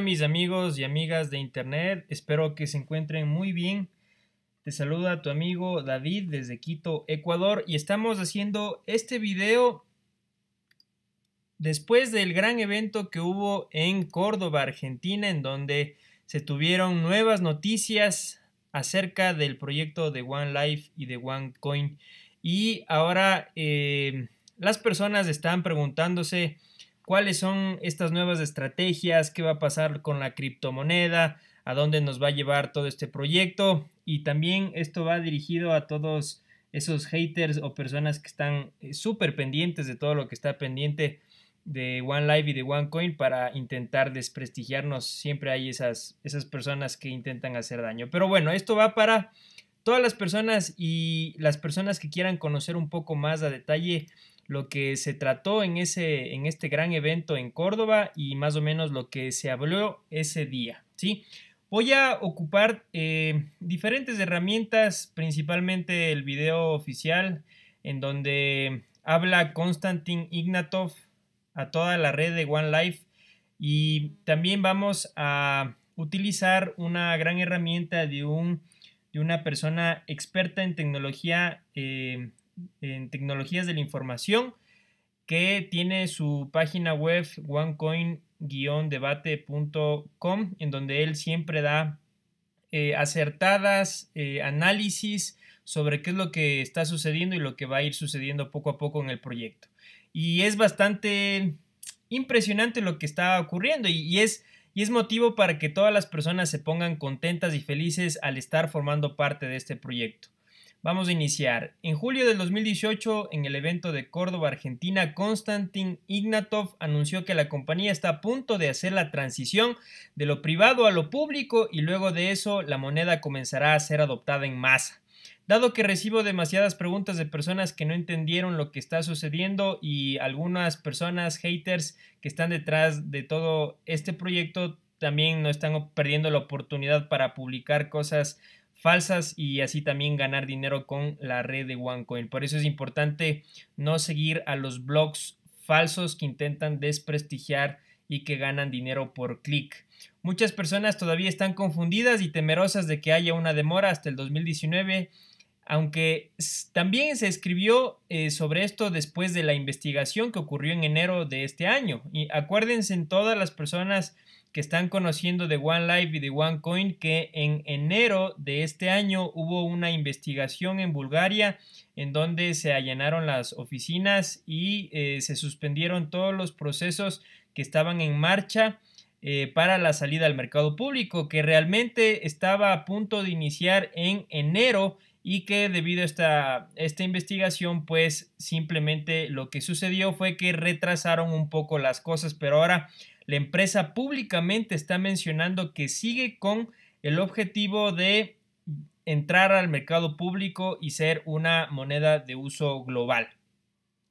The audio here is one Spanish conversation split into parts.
mis amigos y amigas de internet, espero que se encuentren muy bien. Te saluda tu amigo David desde Quito, Ecuador y estamos haciendo este video después del gran evento que hubo en Córdoba, Argentina, en donde se tuvieron nuevas noticias acerca del proyecto de One Life y de One Coin. Y ahora eh, las personas están preguntándose cuáles son estas nuevas estrategias, qué va a pasar con la criptomoneda, a dónde nos va a llevar todo este proyecto y también esto va dirigido a todos esos haters o personas que están eh, súper pendientes de todo lo que está pendiente de One Life y de One Coin para intentar desprestigiarnos. Siempre hay esas, esas personas que intentan hacer daño. Pero bueno, esto va para todas las personas y las personas que quieran conocer un poco más a detalle lo que se trató en, ese, en este gran evento en Córdoba y más o menos lo que se habló ese día. ¿sí? Voy a ocupar eh, diferentes herramientas, principalmente el video oficial en donde habla Konstantin Ignatov a toda la red de One Life y también vamos a utilizar una gran herramienta de, un, de una persona experta en tecnología eh, en tecnologías de la información, que tiene su página web onecoin-debate.com, en donde él siempre da eh, acertadas eh, análisis sobre qué es lo que está sucediendo y lo que va a ir sucediendo poco a poco en el proyecto. Y es bastante impresionante lo que está ocurriendo y es... Y es motivo para que todas las personas se pongan contentas y felices al estar formando parte de este proyecto. Vamos a iniciar. En julio del 2018, en el evento de Córdoba, Argentina, Konstantin Ignatov anunció que la compañía está a punto de hacer la transición de lo privado a lo público y luego de eso la moneda comenzará a ser adoptada en masa. Dado que recibo demasiadas preguntas de personas que no entendieron lo que está sucediendo y algunas personas haters que están detrás de todo este proyecto también no están perdiendo la oportunidad para publicar cosas falsas y así también ganar dinero con la red de OneCoin. Por eso es importante no seguir a los blogs falsos que intentan desprestigiar y que ganan dinero por clic. Muchas personas todavía están confundidas y temerosas de que haya una demora hasta el 2019, aunque también se escribió eh, sobre esto después de la investigación que ocurrió en enero de este año. Y acuérdense en todas las personas que están conociendo de One Life y de OneCoin que en enero de este año hubo una investigación en Bulgaria en donde se allanaron las oficinas y eh, se suspendieron todos los procesos que estaban en marcha eh, para la salida al mercado público que realmente estaba a punto de iniciar en enero y que debido a esta, esta, investigación, pues simplemente lo que sucedió fue que retrasaron un poco las cosas, pero ahora la empresa públicamente está mencionando que sigue con el objetivo de entrar al mercado público y ser una moneda de uso global.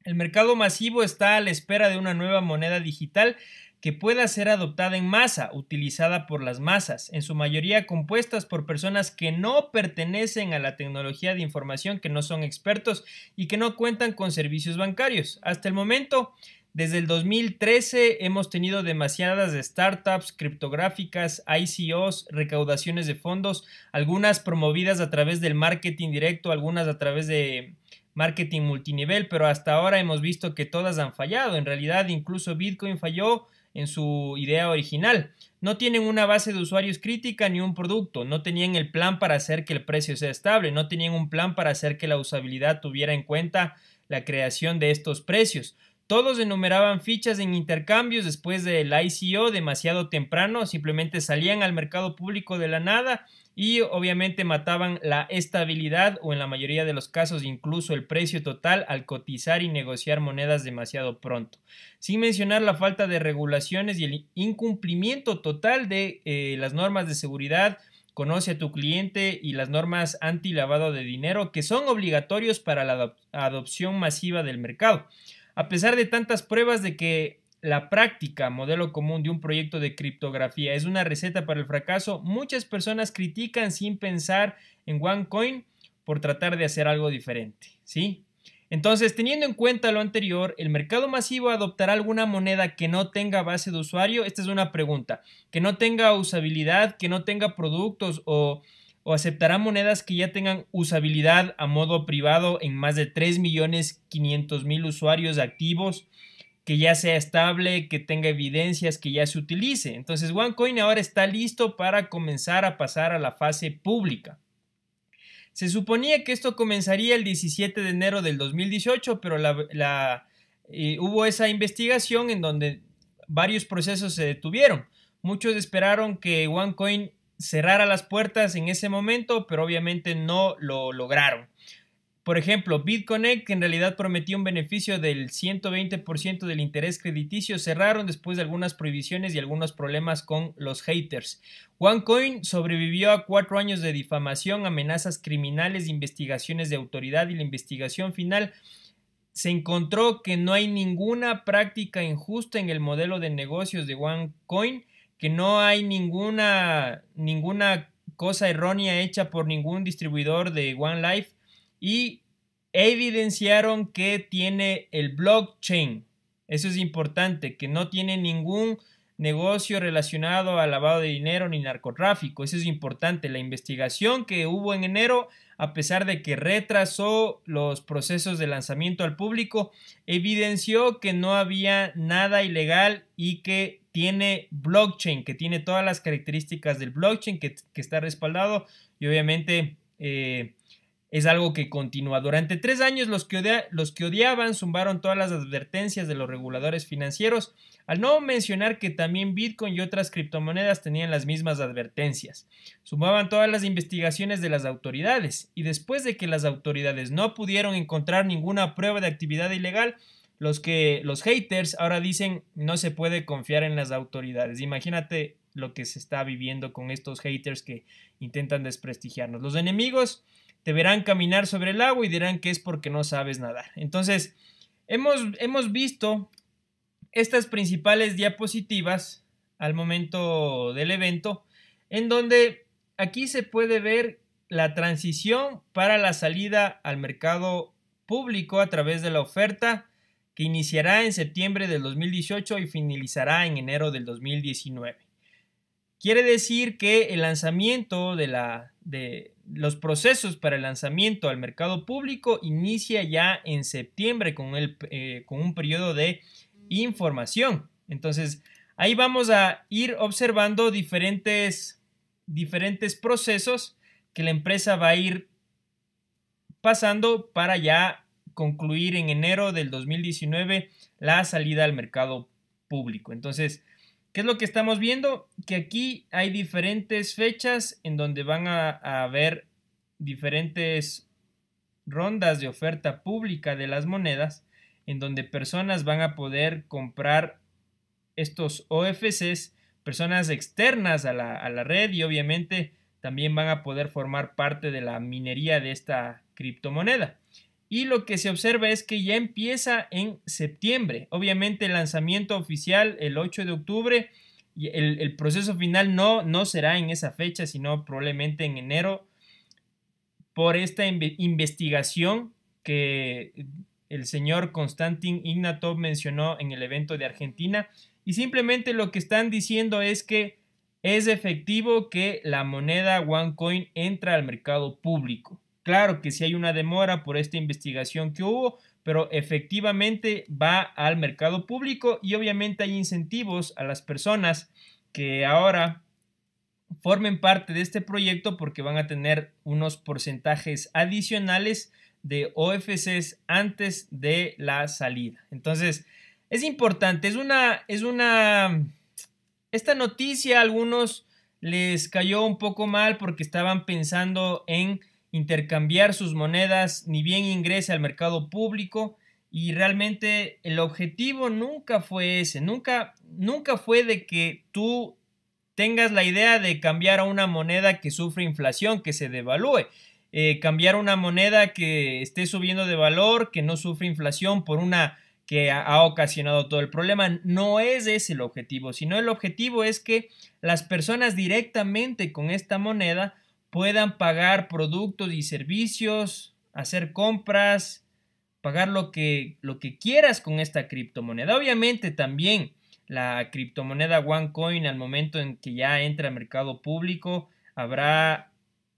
El mercado masivo está a la espera de una nueva moneda digital que pueda ser adoptada en masa, utilizada por las masas, en su mayoría compuestas por personas que no pertenecen a la tecnología de información, que no son expertos y que no cuentan con servicios bancarios. Hasta el momento, desde el 2013 hemos tenido demasiadas startups, criptográficas, ICOs, recaudaciones de fondos, algunas promovidas a través del marketing directo, algunas a través de marketing multinivel, pero hasta ahora hemos visto que todas han fallado. En realidad, incluso Bitcoin falló en su idea original. No tienen una base de usuarios crítica ni un producto, no tenían el plan para hacer que el precio sea estable, no tenían un plan para hacer que la usabilidad tuviera en cuenta la creación de estos precios. Todos enumeraban fichas en intercambios después del ICO demasiado temprano, simplemente salían al mercado público de la nada y obviamente mataban la estabilidad o en la mayoría de los casos incluso el precio total al cotizar y negociar monedas demasiado pronto, sin mencionar la falta de regulaciones y el incumplimiento total de eh, las normas de seguridad, conoce a tu cliente y las normas anti lavado de dinero que son obligatorios para la adopción masiva del mercado. A pesar de tantas pruebas de que la práctica, modelo común de un proyecto de criptografía, es una receta para el fracaso, muchas personas critican sin pensar en OneCoin por tratar de hacer algo diferente, ¿sí? Entonces, teniendo en cuenta lo anterior, ¿el mercado masivo adoptará alguna moneda que no tenga base de usuario? Esta es una pregunta. Que no tenga usabilidad, que no tenga productos o o aceptará monedas que ya tengan usabilidad a modo privado en más de 3.500.000 usuarios activos, que ya sea estable, que tenga evidencias, que ya se utilice. Entonces OneCoin ahora está listo para comenzar a pasar a la fase pública. Se suponía que esto comenzaría el 17 de enero del 2018, pero eh, hubo esa investigación en donde varios procesos se detuvieron. Muchos esperaron que OneCoin a las puertas en ese momento, pero obviamente no lo lograron. Por ejemplo, BitConnect, que en realidad prometió un beneficio del 120% del interés crediticio, cerraron después de algunas prohibiciones y algunos problemas con los haters. OneCoin sobrevivió a cuatro años de difamación, amenazas criminales, investigaciones de autoridad y la investigación final se encontró que no hay ninguna práctica injusta en el modelo de negocios de OneCoin que no hay ninguna, ninguna cosa errónea hecha por ningún distribuidor de One Life y evidenciaron que tiene el blockchain. Eso es importante, que no tiene ningún negocio relacionado al lavado de dinero ni narcotráfico. Eso es importante. La investigación que hubo en enero, a pesar de que retrasó los procesos de lanzamiento al público, evidenció que no había nada ilegal y que tiene blockchain, que tiene todas las características del blockchain, que, está respaldado y obviamente eh, es algo que continúa. Durante tres años los que, los que odiaban zumbaron todas las advertencias de los reguladores financieros, al no mencionar que también Bitcoin y otras criptomonedas tenían las mismas advertencias. Sumaban todas las investigaciones de las autoridades y después de que las autoridades no pudieron encontrar ninguna prueba de actividad ilegal, los que los haters ahora dicen no se puede confiar en las autoridades. Imagínate lo que se está viviendo con estos haters que intentan desprestigiarnos. Los enemigos te verán caminar sobre el agua y dirán que es porque no sabes nadar. Entonces, hemos visto estas principales diapositivas al momento del evento, en donde aquí se puede ver la transición para la salida al mercado público a través de la oferta que iniciará en septiembre del 2018 y finalizará en enero del 2019. Quiere decir que el lanzamiento de, la, de los procesos para el lanzamiento al mercado público inicia ya en septiembre con, eh, con un periodo de información. Entonces, ahí vamos a ir observando diferentes, diferentes procesos que la empresa va a ir pasando para ya concluir en enero del 2019 la salida al mercado público. Entonces, ¿qué es lo que estamos viendo? Que aquí hay diferentes fechas en donde van a, haber diferentes rondas de oferta pública de las monedas, en donde personas van a poder comprar estos OFCs, personas externas a la, a la red y obviamente también van a poder formar parte de la minería de esta criptomoneda y lo que se observa es que ya empieza en septiembre. Obviamente el lanzamiento oficial el 8 de octubre, y el, proceso final no, no será en esa fecha, sino probablemente en enero, por esta investigación que el señor Konstantin Ignatov mencionó en el evento de Argentina. Y simplemente lo que están diciendo es que es efectivo que la moneda OneCoin entra al mercado público. Claro que sí hay una demora por esta investigación que hubo, pero efectivamente va al mercado público y obviamente hay incentivos a las personas que ahora formen parte de este proyecto porque van a tener unos porcentajes adicionales de OFCs antes de la salida. Entonces, es importante, es una, es una, esta noticia a algunos les cayó un poco mal porque estaban pensando en intercambiar sus monedas ni bien ingrese al mercado público y realmente el objetivo nunca fue ese, nunca, nunca fue de que tú tengas la idea de cambiar a una moneda que sufre inflación, que se devalúe. Eh, cambiar una moneda que esté subiendo de valor, que no sufre inflación por una que ha ocasionado todo el problema. No es ese el objetivo, sino el objetivo es que las personas directamente con esta moneda puedan pagar productos y servicios, hacer compras, pagar lo que, lo que quieras con esta criptomoneda. Obviamente también la criptomoneda OneCoin al momento en que ya entra al mercado público, habrá,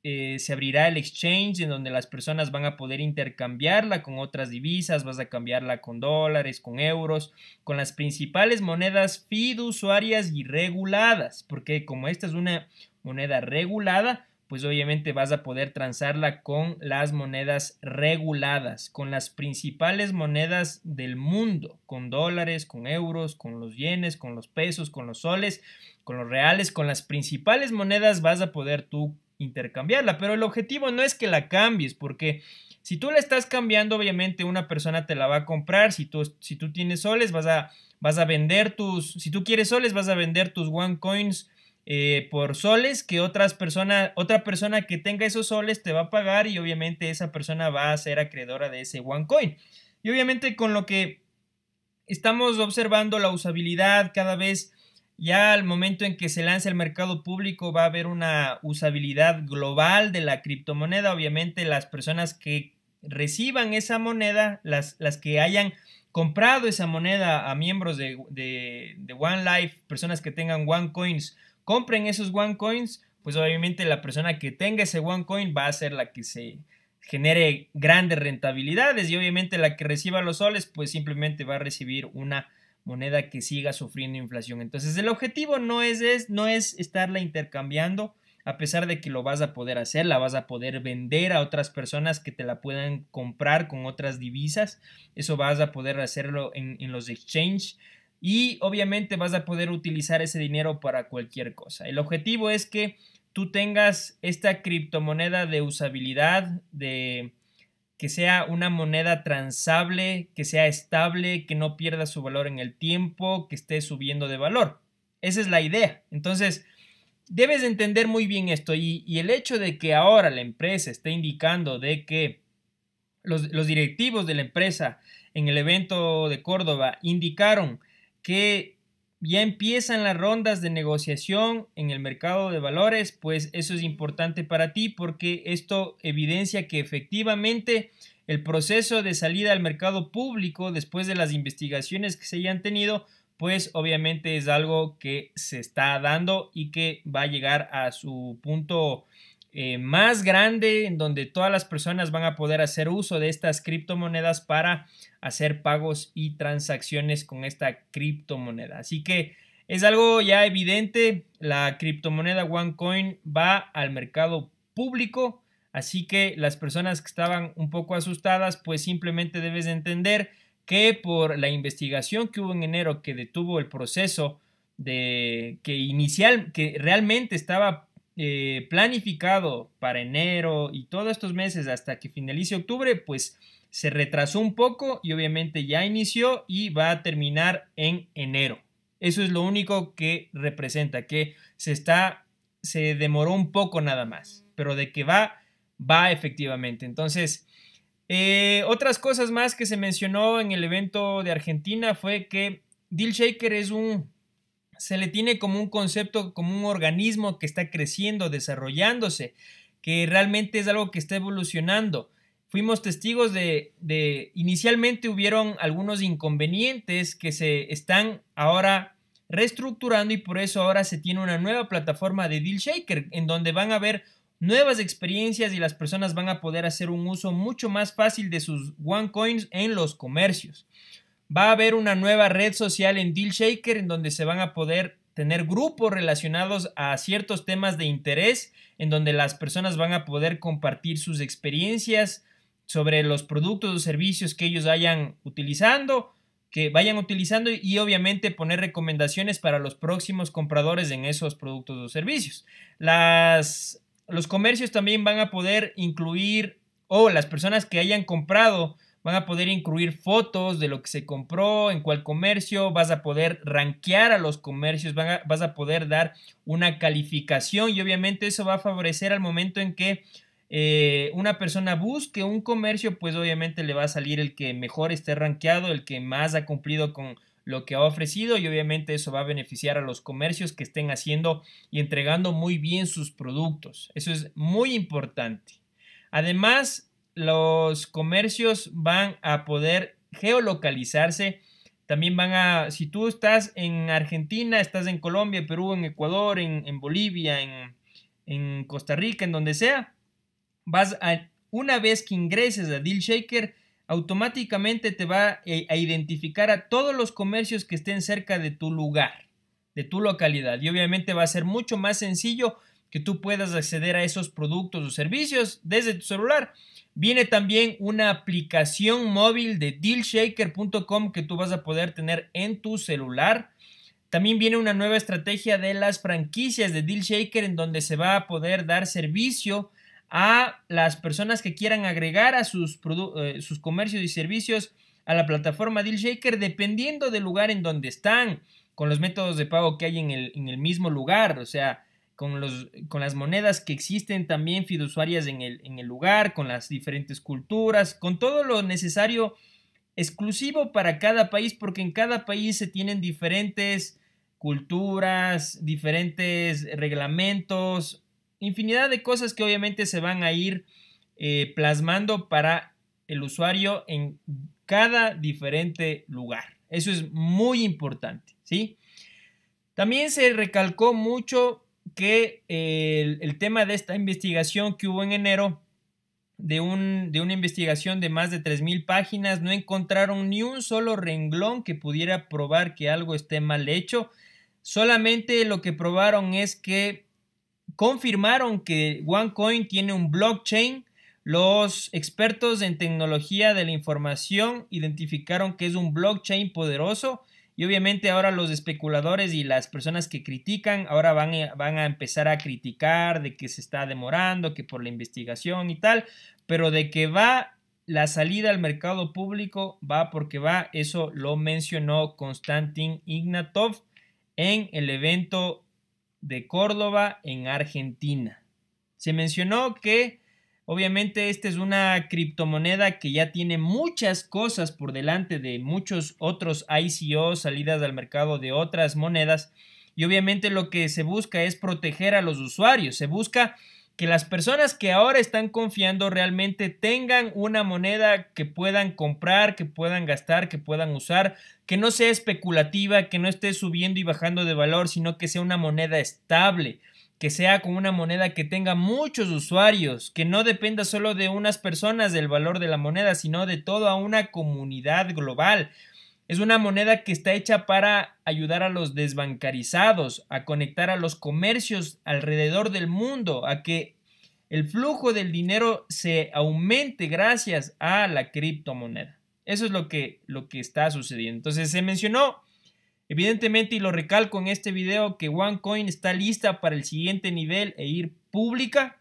eh, se abrirá el exchange en donde las personas van a poder intercambiarla con otras divisas, vas a cambiarla con dólares, con euros, con las principales monedas fiduciarias y reguladas, porque como esta es una moneda regulada, pues obviamente vas a poder transarla con las monedas reguladas, con las principales monedas del mundo, con dólares, con euros, con los yenes, con los pesos, con los soles, con los reales, con las principales monedas vas a poder tú intercambiarla, pero el objetivo no es que la cambies, porque si tú la estás cambiando, obviamente una persona te la va a comprar, si tú, si tú tienes soles vas a, vas a vender tus, si tú quieres soles vas a vender tus one coins eh, por soles que otras persona, otra persona que tenga esos soles te va a pagar y obviamente esa persona va a ser acreedora de ese OneCoin. Y obviamente con lo que estamos observando la usabilidad cada vez ya al momento en que se lance el mercado público va a haber una usabilidad global de la criptomoneda. Obviamente las personas que reciban esa moneda, las, las que hayan comprado esa moneda a miembros de, de, One personas que tengan OneCoins compren esos One Coins, pues obviamente la persona que tenga ese One Coin va a ser la que se genere grandes rentabilidades y obviamente la que reciba los soles pues simplemente va a recibir una moneda que siga sufriendo inflación. Entonces el objetivo no es, no es estarla intercambiando, a pesar de que lo vas a poder hacer, la vas a poder vender a otras personas que te la puedan comprar con otras divisas. Eso vas a poder hacerlo en, en los exchange y obviamente vas a poder utilizar ese dinero para cualquier cosa. El objetivo es que tú tengas esta criptomoneda de usabilidad, de que sea una moneda transable, que sea estable, que no pierda su valor en el tiempo, que esté subiendo de valor. Esa es la idea. Entonces, debes entender muy bien esto y, el hecho de que ahora la empresa esté indicando de que los, los directivos de la empresa en el evento de Córdoba indicaron que ya empiezan las rondas de negociación en el mercado de valores, pues eso es importante para ti porque esto evidencia que efectivamente el proceso de salida al mercado público después de las investigaciones que se hayan tenido, pues obviamente es algo que se está dando y que va a llegar a su punto eh, más grande en donde todas las personas van a poder hacer uso de estas criptomonedas para hacer pagos y transacciones con esta criptomoneda. Así que es algo ya evidente, la criptomoneda OneCoin va al mercado público, así que las personas que estaban un poco asustadas, pues simplemente debes entender que por la investigación que hubo en enero que detuvo el proceso de que inicial que realmente estaba eh, planificado para enero y todos estos meses hasta que finalice octubre, pues se retrasó un poco y obviamente ya inició y va a terminar en enero. Eso es lo único que representa, que se está, se demoró un poco nada más, pero de que va, va efectivamente. Entonces, eh, otras cosas más que se mencionó en el evento de Argentina fue que Deal Shaker es un se le tiene como un concepto, como un organismo que está creciendo, desarrollándose, que realmente es algo que está evolucionando. Fuimos testigos de, inicialmente hubieron algunos inconvenientes que se están ahora reestructurando y por eso ahora se tiene una nueva plataforma de Deal Shaker en donde van a haber nuevas experiencias y las personas van a poder hacer un uso mucho más fácil de sus OneCoins en los comercios. Va a haber una nueva red social en Deal Shaker en donde se van a poder tener grupos relacionados a ciertos temas de interés, en donde las personas van a poder compartir sus experiencias sobre los productos o servicios que ellos hayan utilizando, que vayan utilizando y obviamente poner recomendaciones para los próximos compradores en esos productos o servicios. Las, los comercios también van a poder incluir o las personas que hayan comprado van a poder incluir fotos de lo que se compró, en cuál comercio, vas a poder rankear a los comercios, vas a poder dar una calificación y obviamente eso va a favorecer al momento en que eh, una persona busque un comercio, pues obviamente le va a salir el que mejor esté rankeado, el que más ha cumplido con lo que ha ofrecido y obviamente eso va a beneficiar a los comercios que estén haciendo y entregando muy bien sus productos. Eso es muy importante. Además, los comercios van a poder geolocalizarse. También van a, si tú estás en Argentina, estás en Colombia, Perú, en Ecuador, en, Bolivia, en, Costa Rica, en donde sea, vas a, una vez que ingreses a Deal Shaker, automáticamente te va eh, a identificar a todos los comercios que estén cerca de tu lugar, de tu localidad. Y obviamente va a ser mucho más sencillo que tú puedas acceder a esos productos o servicios desde tu celular. Viene también una aplicación móvil de dealshaker.com que tú vas a poder tener en tu celular. También viene una nueva estrategia de las franquicias de DealShaker en donde se va a poder dar servicio a las personas que quieran agregar a sus, eh, sus comercios y servicios a la plataforma DealShaker dependiendo del lugar en donde están, con los métodos de pago que hay en el, en el mismo lugar. O sea, con, los, con las monedas que existen también fiduciarias en el, lugar, con las diferentes culturas, con todo lo necesario exclusivo para cada país, porque en cada país se tienen diferentes culturas, diferentes reglamentos, infinidad de cosas que obviamente se van a ir eh, plasmando para el usuario en cada diferente lugar. Eso es muy importante, ¿sí? También se recalcó mucho que el, tema de esta investigación que hubo en enero, de, de una investigación de más de 3.000 páginas, no encontraron ni un solo renglón que pudiera probar que algo esté mal hecho. Solamente lo que probaron es que confirmaron que OneCoin tiene un blockchain. Los expertos en tecnología de la información identificaron que es un blockchain poderoso y obviamente ahora los especuladores y las personas que critican ahora van, van a empezar a criticar de que se está demorando, que por la investigación y tal, pero de que va la salida al mercado público, va porque va, eso lo mencionó Konstantin Ignatov en el evento de Córdoba en Argentina. Se mencionó que Obviamente esta es una criptomoneda que ya tiene muchas cosas por delante de muchos otros ICO, salidas al mercado de otras monedas. Y obviamente lo que se busca es proteger a los usuarios. Se busca que las personas que ahora están confiando realmente tengan una moneda que puedan comprar, que puedan gastar, que puedan usar, que no sea especulativa, que no esté subiendo y bajando de valor, sino que sea una moneda estable, que sea con una moneda que tenga muchos usuarios, que no dependa solo de unas personas del valor de la moneda, sino de toda una comunidad global. Es una moneda que está hecha para ayudar a los desbancarizados, a conectar a los comercios alrededor del mundo, a que el flujo del dinero se aumente gracias a la criptomoneda. Eso es lo que, lo que está sucediendo. Entonces se mencionó Evidentemente, y lo recalco en este video, que OneCoin está lista para el siguiente nivel e ir pública.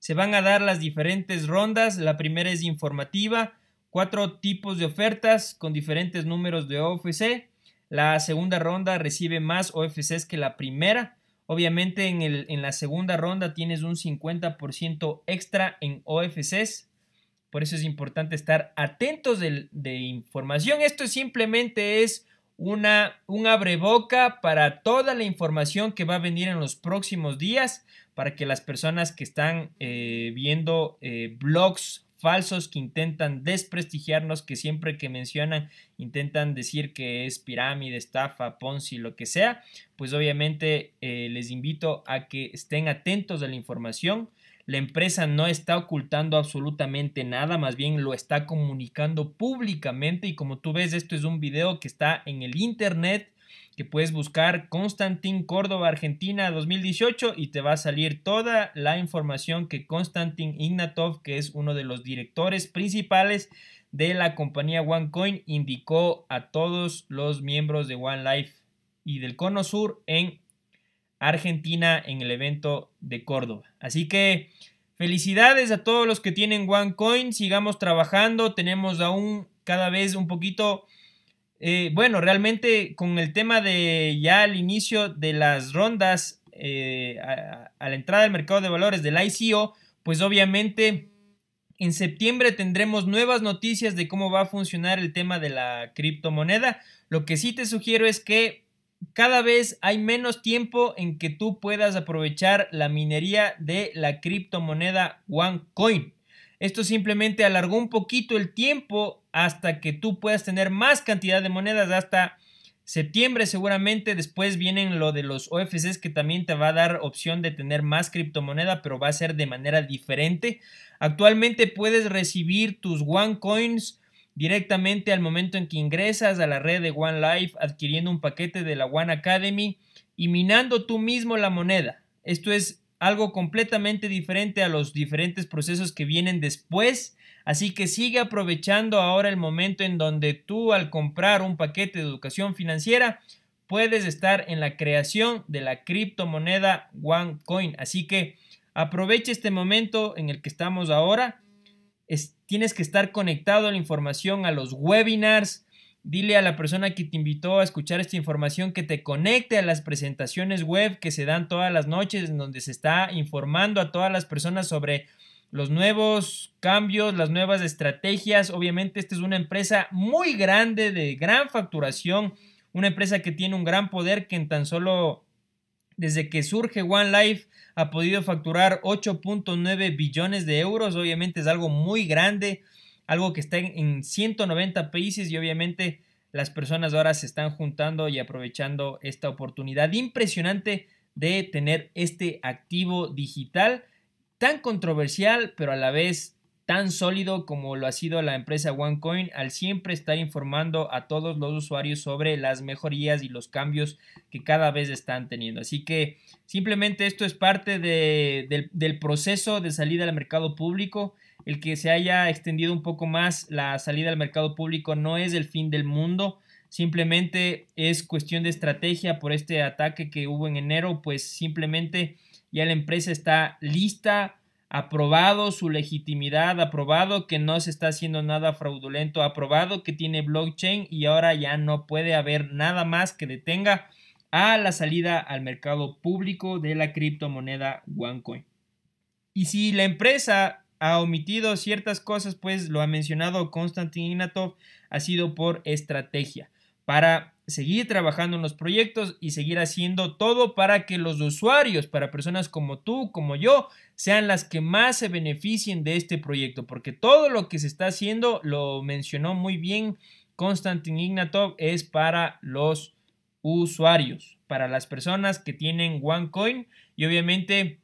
Se van a dar las diferentes rondas. La primera es informativa, cuatro tipos de ofertas con diferentes números de OFC. La segunda ronda recibe más OFCs que la primera. Obviamente en, la segunda ronda tienes un 50% extra en OFCs. Por eso es importante estar atentos de, de información. Esto simplemente es una, un boca para toda la información que va a venir en los próximos días, para que las personas que están eh, viendo eh, blogs falsos que intentan desprestigiarnos, que siempre que mencionan intentan decir que es pirámide, estafa, ponzi, lo que sea, pues obviamente eh, les invito a que estén atentos a la información, la empresa no está ocultando absolutamente nada, más bien lo está comunicando públicamente y como tú ves, esto es un video que está en el internet que puedes buscar Constantin Córdoba Argentina 2018 y te va a salir toda la información que Constantin Ignatov, que es uno de los directores principales de la compañía OneCoin, indicó a todos los miembros de OneLife y del Cono Sur en Argentina en el evento de Córdoba. Así que felicidades a todos los que tienen OneCoin, sigamos trabajando, tenemos aún cada vez un poquito, eh, bueno, realmente con el tema de ya al inicio de las rondas eh, a, la entrada del mercado de valores del ICO, pues obviamente en septiembre tendremos nuevas noticias de cómo va a funcionar el tema de la criptomoneda. Lo que sí te sugiero es que cada vez hay menos tiempo en que tú puedas aprovechar la minería de la criptomoneda OneCoin. Esto simplemente alargó un poquito el tiempo hasta que tú puedas tener más cantidad de monedas hasta septiembre seguramente. Después vienen lo de los OFCs que también te va a dar opción de tener más criptomoneda, pero va a ser de manera diferente. Actualmente puedes recibir tus OneCoins directamente al momento en que ingresas a la red de One Life adquiriendo un paquete de la One Academy y minando tú mismo la moneda. Esto es algo completamente diferente a los diferentes procesos que vienen después. Así que sigue aprovechando ahora el momento en donde tú al comprar un paquete de educación financiera puedes estar en la creación de la criptomoneda OneCoin. Así que aprovecha este momento en el que estamos ahora tienes que estar conectado a la información, a los webinars. Dile a la persona que te invitó a escuchar esta información que te conecte a las presentaciones web que se dan todas las noches, en donde se está informando a todas las personas sobre los nuevos cambios, las nuevas estrategias. Obviamente esta es una empresa muy grande, de gran facturación, una empresa que tiene un gran poder que en tan solo desde que surge One Life ha podido facturar 8.9 billones de euros. Obviamente es algo muy grande, algo que está en 190 países y obviamente las personas ahora se están juntando y aprovechando esta oportunidad impresionante de tener este activo digital tan controversial, pero a la vez tan sólido como lo ha sido la empresa OneCoin al siempre estar informando a todos los usuarios sobre las mejorías y los cambios que cada vez están teniendo. Así que simplemente esto es parte del, del proceso de salida al mercado público. El que se haya extendido un poco más la salida al mercado público no es el fin del mundo. Simplemente es cuestión de estrategia por este ataque que hubo en enero, pues simplemente ya la empresa está lista aprobado su legitimidad, aprobado que no se está haciendo nada fraudulento, aprobado que tiene blockchain y ahora ya no puede haber nada más que detenga a la salida al mercado público de la criptomoneda OneCoin. Y si la empresa ha omitido ciertas cosas, pues lo ha mencionado Konstantin Ignatov, ha sido por estrategia para seguir trabajando en los proyectos y seguir haciendo todo para que los usuarios, para personas como tú, como yo, sean las que más se beneficien de este proyecto, porque todo lo que se está haciendo, lo mencionó muy bien Konstantin Ignatov, es para los usuarios, para las personas que tienen OneCoin y obviamente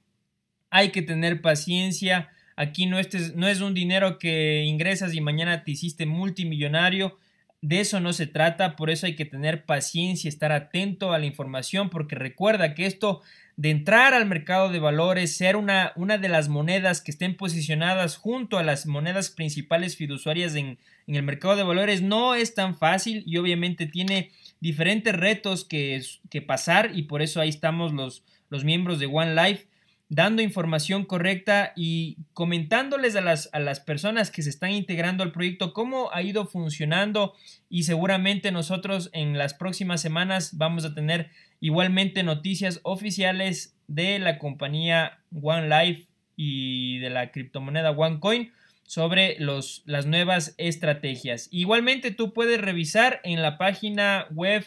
hay que tener paciencia. Aquí no, no es un dinero que ingresas y mañana te hiciste multimillonario de eso no se trata, por eso hay que tener paciencia, estar atento a la información, porque recuerda que esto de entrar al mercado de valores, ser una, una de las monedas que estén posicionadas junto a las monedas principales fiduciarias en, el mercado de valores, no es tan fácil y obviamente tiene diferentes retos que, que pasar y por eso ahí estamos los, los miembros de One Life dando información correcta y comentándoles a las, personas que se están integrando al proyecto cómo ha ido funcionando y seguramente nosotros en las próximas semanas vamos a tener igualmente noticias oficiales de la compañía One Life y de la criptomoneda OneCoin sobre los, las nuevas estrategias. Igualmente tú puedes revisar en la página web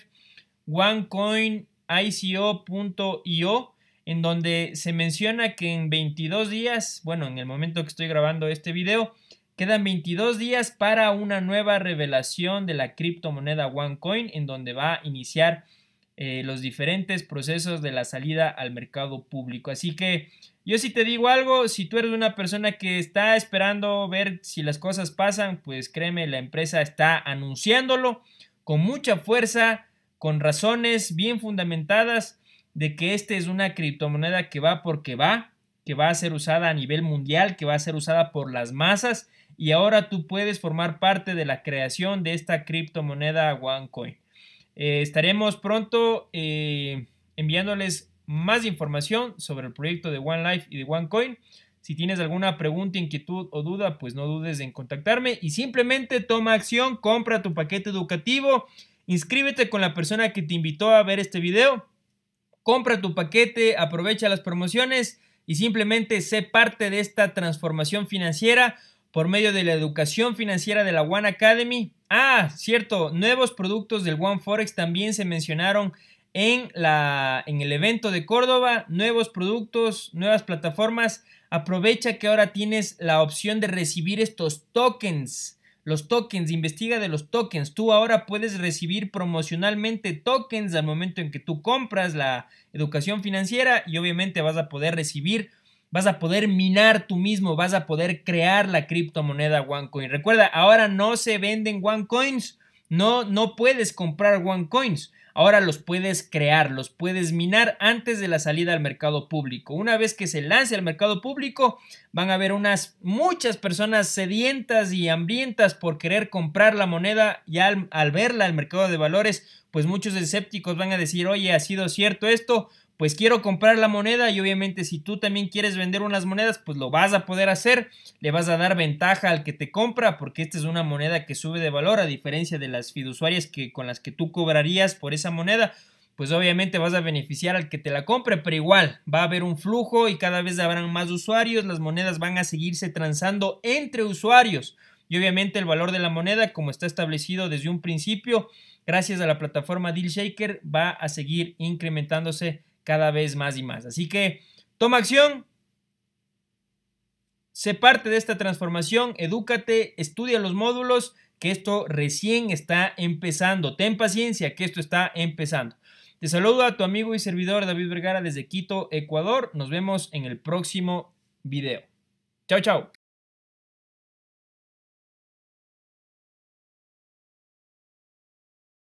onecoinico.io en donde se menciona que en 22 días, bueno, en el momento que estoy grabando este video, quedan 22 días para una nueva revelación de la criptomoneda OneCoin, en donde va a iniciar eh, los diferentes procesos de la salida al mercado público. Así que yo si te digo algo, si tú eres una persona que está esperando ver si las cosas pasan, pues créeme, la empresa está anunciándolo con mucha fuerza, con razones bien fundamentadas de que esta es una criptomoneda que va porque va, que va a ser usada a nivel mundial, que va a ser usada por las masas y ahora tú puedes formar parte de la creación de esta criptomoneda OneCoin. Eh, estaremos pronto eh, enviándoles más información sobre el proyecto de OneLife y de OneCoin. Si tienes alguna pregunta, inquietud o duda, pues no dudes en contactarme y simplemente toma acción, compra tu paquete educativo, inscríbete con la persona que te invitó a ver este video compra tu paquete, aprovecha las promociones y simplemente sé parte de esta transformación financiera por medio de la educación financiera de la One Academy. Ah, cierto, nuevos productos del One Forex también se mencionaron en, la, en el evento de Córdoba, nuevos productos, nuevas plataformas. Aprovecha que ahora tienes la opción de recibir estos tokens los tokens, investiga de los tokens. Tú ahora puedes recibir promocionalmente tokens al momento en que tú compras la educación financiera y obviamente vas a poder recibir, vas a poder minar tú mismo, vas a poder crear la criptomoneda OneCoin. Recuerda, ahora no se venden OneCoins, no, no puedes comprar OneCoins ahora los puedes crear, los puedes minar antes de la salida al mercado público. Una vez que se lance al mercado público, van a haber unas muchas personas sedientas y hambrientas por querer comprar la moneda y al, al verla al mercado de valores, pues muchos escépticos van a decir, oye, ha sido cierto esto, pues quiero comprar la moneda y obviamente si tú también quieres vender unas monedas, pues lo vas a poder hacer, le vas a dar ventaja al que te compra porque esta es una moneda que sube de valor a diferencia de las fiduciarias que con las que tú cobrarías por esa moneda, pues obviamente vas a beneficiar al que te la compre, pero igual va a haber un flujo y cada vez habrán más usuarios, las monedas van a seguirse transando entre usuarios y obviamente el valor de la moneda como está establecido desde un principio gracias a la plataforma DealShaker va a seguir incrementándose cada vez más y más. Así que toma acción, sé parte de esta transformación, edúcate, estudia los módulos, que esto recién está empezando. Ten paciencia, que esto está empezando. Te saludo a tu amigo y servidor David Vergara desde Quito, Ecuador. Nos vemos en el próximo video. Chao, chao.